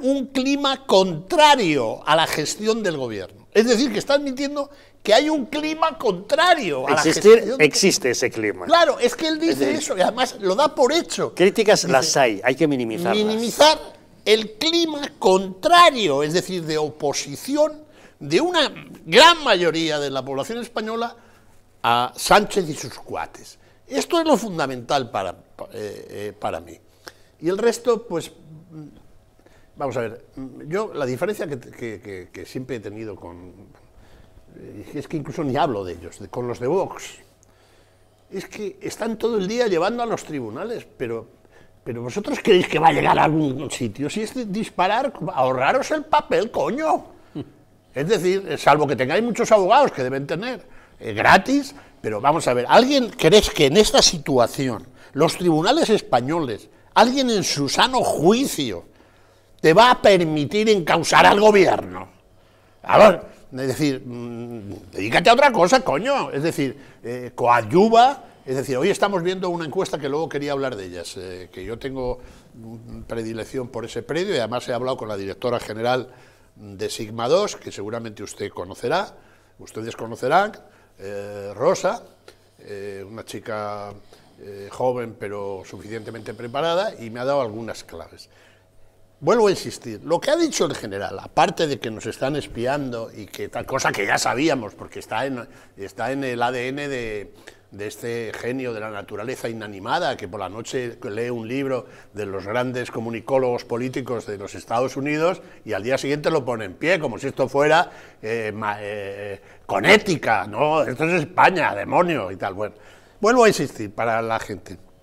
un clima contrario a la gestión del gobierno. Es decir, que está admitiendo que hay un clima contrario a la gestión. Existe ese clima. Claro, es que él dice eso y además lo da por hecho. Críticas las hay, hay que minimizarlas. Minimizar el clima contrario, es decir, de oposición de una gran mayoría de la población española a Sánchez y sus cuates. Esto es lo fundamental para, eh, eh, para mí. Y el resto, pues Vamos a ver, yo la diferencia que, siempre he tenido con... Es que incluso ni hablo de ellos, con los de Vox. Es que están todo el día llevando a los tribunales, pero, pero vosotros creéis que va a llegar a algún sitio. Si es disparar, ahorraros el papel, coño. Es decir, salvo que tengáis muchos abogados que deben tener eh, gratis, pero vamos a ver, ¿alguien crees que en esta situación los tribunales españoles, alguien en su sano juicio, te va a permitir encausar al gobierno. A ver, es decir, mm, dedícate a otra cosa, coño. Es decir, eh, coadyuva. Es decir, hoy estamos viendo una encuesta que luego quería hablar de ellas, eh, que yo tengo mm, predilección por ese predio y además he hablado con la directora general de Sigma 2, que seguramente usted conocerá, ustedes conocerán, eh, Rosa, una chica joven pero suficientemente preparada y me ha dado algunas claves vuelvo a insistir, lo que ha dicho el general, aparte de que nos están espiando y que tal cosa que ya sabíamos, porque está en, está en el ADN de, este genio de la naturaleza inanimada que por la noche lee un libro de los grandes comunicólogos políticos de los Estados Unidos y al día siguiente lo pone en pie, como si esto fuera eh, eh, con ética, ¿no? Esto es España, demonio y tal. Bueno, vuelvo a insistir para la gente.